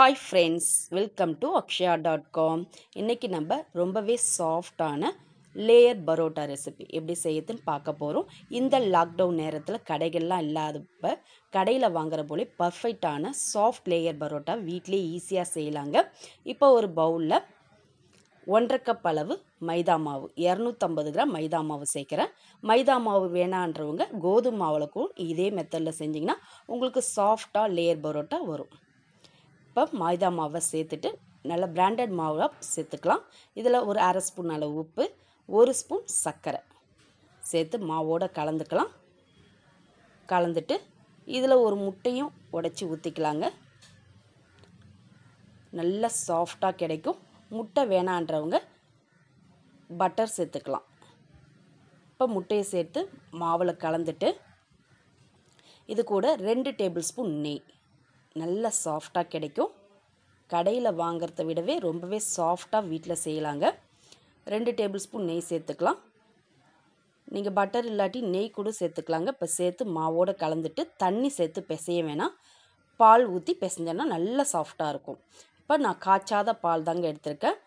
hi friends welcome to Akshaya dot com இன்றைக்கி நம்ம ரொம்பவே சாஃப்டான லேயர் பரோட்டா ரெசிபி எப்படி செய்யுதுன்னு பார்க்க போகிறோம் இந்த லாக்டவுன் நேரத்தில் கடைகள்லாம் இல்லாதப்ப கடையில் வாங்குற போலே பர்ஃபெக்டான சாஃப்ட் லேயர் பரோட்டா வீட்லேயே ஈஸியாக செய்யலாங்க இப்போ ஒரு பவுலில் ஒன்றரை கப் அளவு மைதா மாவு இரநூத்தம்பது கிராம் மைதா மாவு சேர்க்குறேன் மைதா மாவு வேணான்றவங்க கோதுமை மாவில் கூட இதே மெத்தடில் செஞ்சிங்கன்னா உங்களுக்கு சாஃப்டாக லேயர் பரோட்டா வரும் கப் மைதா மாவை சேர்த்துட்டு நல்ல பிராண்டட் மாவாக சேர்த்துக்கலாம் இதில் ஒரு அரை ஸ்பூன் அளவு உப்பு ஒரு ஸ்பூன் சர்க்கரை சேர்த்து மாவோடு கலந்துக்கலாம் கலந்துட்டு இதில் ஒரு முட்டையும் உடச்சி ஊற்றிக்கலாங்க நல்லா சாஃப்டாக கிடைக்கும் முட்டை வேணான்றவங்க பட்டர் சேர்த்துக்கலாம் இப்போ முட்டையை சேர்த்து மாவில் கலந்துட்டு இது கூட ரெண்டு டேபிள் ஸ்பூன் நெய் நல்ல சாஃப்டாக கிடைக்கும் கடையில் வாங்கிறத விடவே ரொம்பவே சாஃப்டாக வீட்டில் செய்யலாங்க ரெண்டு டேபிள் ஸ்பூன் நெய் சேர்த்துக்கலாம் நீங்கள் பட்டர் இல்லாட்டி நெய் கூட சேர்த்துக்கலாங்க இப்போ சேர்த்து மாவோடு கலந்துட்டு தண்ணி சேர்த்து பிசைய வேணாம் பால் ஊற்றி பிசைஞ்சோன்னா நல்லா சாஃப்டாக இருக்கும் இப்போ நான் காய்ச்சாத பால் தாங்க எடுத்திருக்கேன்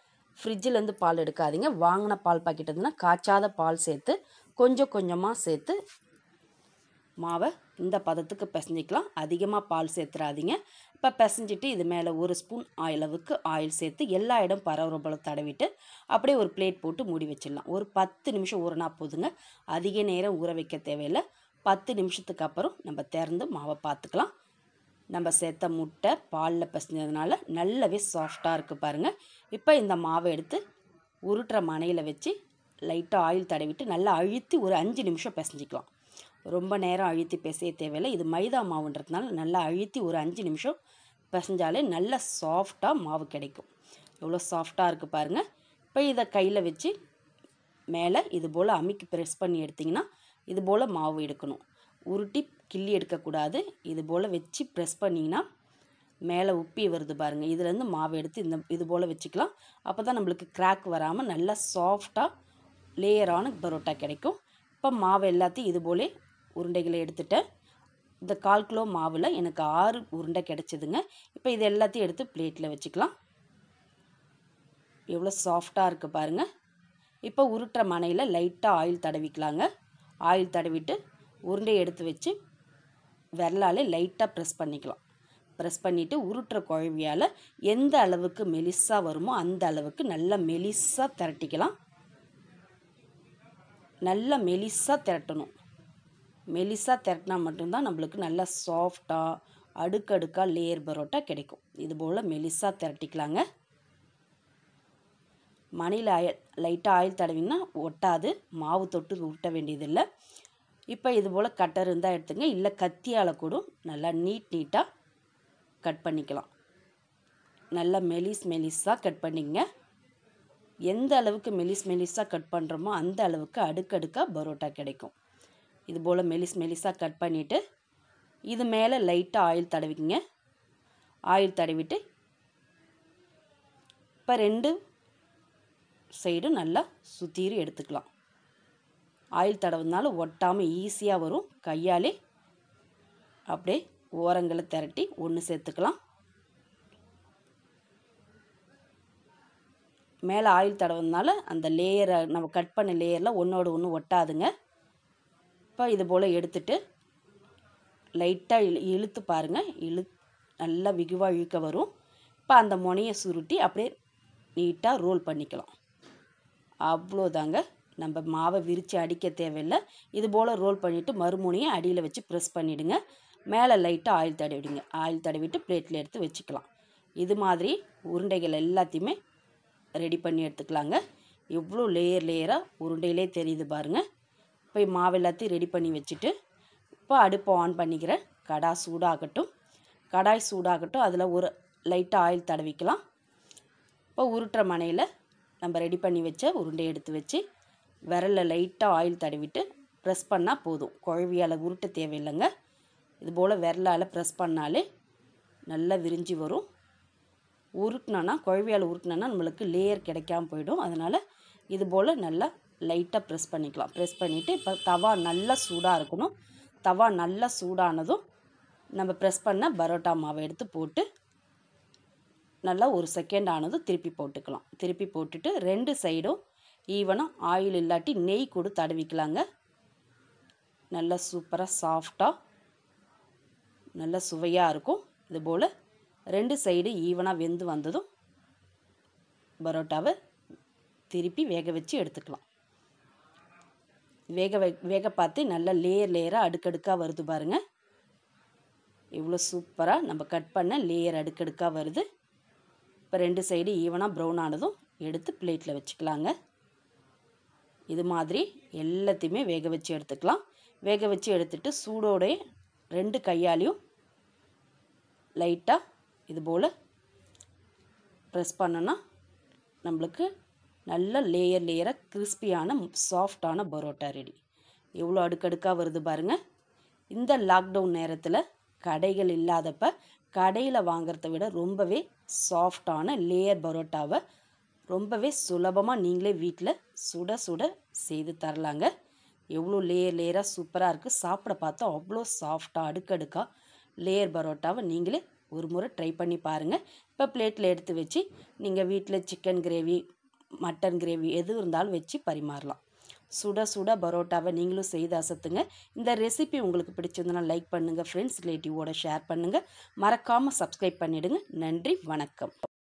ஃப்ரிட்ஜிலேருந்து பால் எடுக்காதீங்க வாங்கின பால் பாக்கெட் இருந்துன்னா காய்ச்சாத பால் சேர்த்து கொஞ்சம் கொஞ்சமாக சேர்த்து மாவை இந்த பதத்துக்கு பிசைஞ்சிக்கலாம் அதிகமாக பால் சேர்த்துறாதீங்க இப்போ பிசைஞ்சிட்டு இது மேலே ஒரு ஸ்பூன் அளவுக்கு ஆயில் சேர்த்து எல்லா இடம் பரவரம்பளவு தடவிட்டு அப்படியே ஒரு பிளேட் போட்டு மூடி வச்சிடலாம் ஒரு பத்து நிமிஷம் ஊறினா போதுங்க அதிக நேரம் ஊற வைக்க தேவையில்லை பத்து நிமிஷத்துக்கு அப்புறம் நம்ம திறந்து மாவை பார்த்துக்கலாம் நம்ம சேர்த்த முட்டை பாலில் பிசைஞ்சதுனால நல்லாவே சாஃப்டாக இருக்குது பாருங்கள் இப்போ இந்த மாவை எடுத்து உருட்டுற மனையில் வச்சு லைட்டாக ஆயில் தடவிட்டு நல்லா அழுத்தி ஒரு அஞ்சு நிமிஷம் பிசைஞ்சிக்கலாம் ரொம்ப நேரம் அழுத்தி பிசைய தேவையில்லை இது மைதா மாவுன்றதுனால நல்லா அழுத்தி ஒரு அஞ்சு நிமிஷம் பிசைஞ்சாலே நல்ல சாஃப்டாக மாவு கிடைக்கும் எவ்வளோ சாஃப்டாக இருக்குது பாருங்கள் இப்போ இதை கையில் வச்சு மேலே இது போல் அமைக்கி ப்ரெஸ் பண்ணி எடுத்திங்கன்னா இது போல் மாவு எடுக்கணும் உருட்டி கிள்ளி எடுக்கக்கூடாது இது போல் வச்சு ப்ரெஸ் பண்ணிங்கன்னா மேலே உப்பி வருது பாருங்கள் இதுலேருந்து மாவு எடுத்து இந்த இது போல் வச்சுக்கலாம் அப்போ தான் நம்மளுக்கு கிராக் வராமல் நல்லா சாஃப்டாக லேயரான பரோட்டா கிடைக்கும் இப்போ மாவு எல்லாத்தையும் இது போலே உருண்டைகளை எடுத்துட்டேன் இந்த கால் கிலோ மாவில் எனக்கு ஆறு உருண்டை கிடச்சிதுங்க இப்போ இது எல்லாத்தையும் எடுத்து பிளேட்டில் வச்சுக்கலாம் எவ்வளோ சாஃப்டாக இருக்குது பாருங்கள் இப்போ உருட்டுற மனையில் லைட்டாக ஆயில் தடவிக்கலாங்க ஆயில் தடவிட்டு உருண்டையை எடுத்து வச்சு விரலாலே லைட்டாக ப்ரெஸ் பண்ணிக்கலாம் ப்ரெஸ் பண்ணிவிட்டு உருட்டுற குழவியால் எந்த அளவுக்கு மெலிஸாக வருமோ அந்த அளவுக்கு நல்லா மெலிஸாக திரட்டிக்கலாம் நல்லா மெலிஸாக திரட்டணும் மெலிசாக திரட்டினா மட்டும்தான் நம்மளுக்கு நல்லா சாஃப்டாக அடுக்கடுக்காக லேயர் பரோட்டா கிடைக்கும் இதுபோல் மெலிசாக திரட்டிக்கலாங்க மணியில் ஆயில் லைட்டாக ஆயில் தடவிங்கன்னா ஒட்டாது மாவு தொட்டு ஊட்ட வேண்டியதில்லை இப்போ இது போல் கட்டர் இருந்தால் எடுத்துங்க இல்லை கத்தியால் கூட நல்லா நீட் நீட்டாக கட் பண்ணிக்கலாம் நல்லா மெலிஸ் மெலிஸாக கட் பண்ணிங்க எந்த அளவுக்கு மெலிஸ் மெலிஸாக கட் பண்ணுறோமோ அந்த அளவுக்கு அடுக்கடுக்காக பரோட்டா கிடைக்கும் இது போல் மெலிஸ் மெலிஸாக கட் பண்ணிவிட்டு இது மேலே லைட்டாக ஆயில் தடவிக்கிங்க ஆயில் தடவிட்டு இப்போ ரெண்டு சைடும் நல்லா சுத்தீரி எடுத்துக்கலாம் ஆயில் தடவுனாலும் ஒட்டாமல் ஈஸியாக வரும் கையாலே அப்படியே ஓரங்களை திரட்டி ஒன்று சேர்த்துக்கலாம் மேலே ஆயில் தடவுனால அந்த லேயரை நம்ம கட் பண்ண லேயரில் ஒன்றோடு ஒன்று ஒட்டாதுங்க இப்போ இது போல் எடுத்துட்டு லைட்டாக இழு இழுத்து பாருங்கள் இழு நல்லா விகுவாக இழுக்க வரும் இப்போ அந்த முனையை சுருட்டி அப்படியே நீட்டாக ரோல் பண்ணிக்கலாம் அவ்வளோதாங்க நம்ம மாவை விரித்து அடிக்க தேவையில்லை இது போல் ரோல் பண்ணிவிட்டு மறுமுனையை அடியில் வச்சு ப்ரெஸ் பண்ணிவிடுங்க மேலே லைட்டாக ஆயில் தடவிடுங்க ஆயில் தடவிட்டு பிளேட்டில் எடுத்து வச்சுக்கலாம் இது மாதிரி உருண்டைகள் எல்லாத்தையுமே ரெடி பண்ணி எடுத்துக்கலாங்க எவ்வளோ லேயர் லேயராக உருண்டையிலே தெரியுது பாருங்கள் போய் மாவு எல்லாத்தையும் ரெடி பண்ணி வச்சுட்டு இப்போ அடுப்பை ஆன் பண்ணிக்கிறேன் கடாய் சூடாகட்டும் கடாய் சூடாகட்டும் அதில் ஒரு லைட்டாக ஆயில் தடவிக்கலாம் இப்போ உருட்டுற மனையில் நம்ம ரெடி பண்ணி வச்ச உருண்டை எடுத்து வச்சு விரலில் லைட்டாக ஆயில் தடவிட்டு ப்ரெஸ் பண்ணால் போதும் குழவியால் உருட்ட தேவையில்லைங்க இதுபோல் விரலால் ப்ரெஸ் பண்ணாலே நல்லா விரிஞ்சு வரும் உருட்டினோன்னா குழவியால் உருட்டினோன்னா நம்மளுக்கு லேயர் கிடைக்காம போயிடும் அதனால் இதுபோல் நல்லா லைட்டாக ப்ரெஸ் பண்ணிக்கலாம் ப்ரெஸ் பண்ணிவிட்டு இப்போ தவா நல்லா சூடாக இருக்கணும் தவா நல்லா சூடானதும் நம்ம ப்ரெஸ் பண்ண பரோட்டா மாவை எடுத்து போட்டு நல்லா ஒரு செகண்ட் ஆனதும் திருப்பி போட்டுக்கலாம் திருப்பி போட்டுட்டு ரெண்டு சைடும் ஈவனாக ஆயில் இல்லாட்டி நெய் கூட தடவிக்கலாங்க நல்லா சூப்பராக சாஃப்டாக நல்லா சுவையாக இருக்கும் இதுபோல் ரெண்டு சைடு ஈவனாக வெந்து வந்ததும் பரோட்டாவை திருப்பி வேக வச்சு எடுத்துக்கலாம் வேக வை வேக பார்த்து நல்லா லேயர் லேயராக அடுக்கடுக்காக வருது பாருங்கள் இவ்வளோ சூப்பராக நம்ம கட் பண்ண லேயர் அடுக்கடுக்காக வருது இப்போ ரெண்டு சைடு ஈவனாக ப்ரௌன் ஆனதும் எடுத்து பிளேட்டில் வச்சுக்கலாங்க இது மாதிரி எல்லாத்தையுமே வேக வச்சு எடுத்துக்கலாம் வேக வச்சு எடுத்துட்டு சூடோடைய ரெண்டு கையாலையும் லைட்டாக இது போல் ப்ரெஸ் பண்ணோன்னா நம்மளுக்கு நல்ல லேயர் லேயராக கிறிஸ்பியான சாஃப்டான பரோட்டா ரெடி எவ்வளோ அடுக்கடுக்காக வருது பாருங்கள் இந்த லாக்டவுன் நேரத்தில் கடைகள் இல்லாதப்ப கடையில் வாங்கிறத விட ரொம்பவே சாஃப்டான லேயர் பரோட்டாவை ரொம்பவே சுலபமாக நீங்களே வீட்டில் சுட சுட செய்து தரலாங்க எவ்வளோ லேயர் லேயராக சூப்பராக இருக்குது சாப்பிட பார்த்தா அவ்வளோ சாஃப்டாக அடுக்கடுக்காக லேயர் பரோட்டாவை நீங்களே ஒரு முறை ட்ரை பண்ணி பாருங்கள் இப்போ பிளேட்டில் எடுத்து வச்சு நீங்கள் வீட்டில் சிக்கன் கிரேவி மட்டன் கிரேவி எது இருந்தாலும் வச்சு பரிமாறலாம் சுட சுட பரோட்டாவை நீங்களும் செய்து அசத்துங்க இந்த ரெசிபி உங்களுக்கு பிடிச்சிருந்தனா லைக் பண்ணுங்கள் ஃப்ரெண்ட்ஸ் ரிலேட்டிவோட ஷேர் பண்ணுங்கள் மறக்காமல் சப்ஸ்கிரைப் பண்ணிவிடுங்க நன்றி வணக்கம்